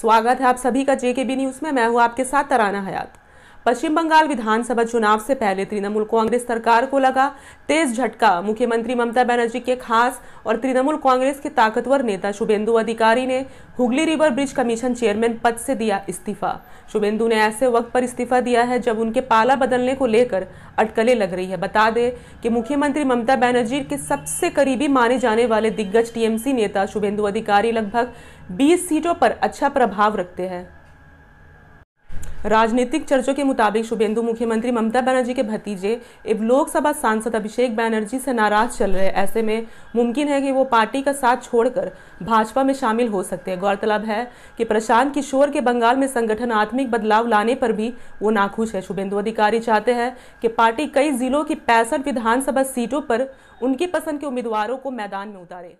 स्वागत है आप सभी का जेके बी न्यूज़ में मैं हूँ आपके साथ तराना हयात पश्चिम बंगाल विधानसभा चुनाव से पहले तृणमूल कांग्रेस सरकार को लगा तेज झटका मुख्यमंत्री ममता बनर्जी के खास और तृणमूल कांग्रेस के ताकतवर नेता शुभेंदु अधिकारी ने Hooghly river bridge commission chairman पद से दिया इस्तीफा शुभेंदु ने ऐसे वक्त पर इस्तीफा दिया है जब उनके पाला बदलने को लेकर अटकलें लग रही है बता दें कि मुख्यमंत्री ममता बनर्जी के सबसे करीबी माने जाने वाले दिग्गज टीएमसी नेता शुभेंदु अधिकारी लगभग 20 सीटों पर अच्छा प्रभाव रखते हैं राजनीतिक चर्चों के मुताबिक शुभेंदु मुख्यमंत्री ममता बनर्जी के भतीजे एवं लोकसभा सांसद अभिषेक बनर्जी से नाराज चल रहे ऐसे में मुमकिन है कि वो पार्टी का साथ छोड़कर भाजपा में शामिल हो सकते हैं गौरतलब है कि प्रशांत किशोर के बंगाल में संगठन आत्मिक बदलाव लाने पर भी वो नाखुश है शुभेंदु अधिकारी चाहते हैं कि पार्टी कई जिलों की पैंसठ विधानसभा सीटों पर उनकी पसंद के उम्मीदवारों को मैदान में उतारे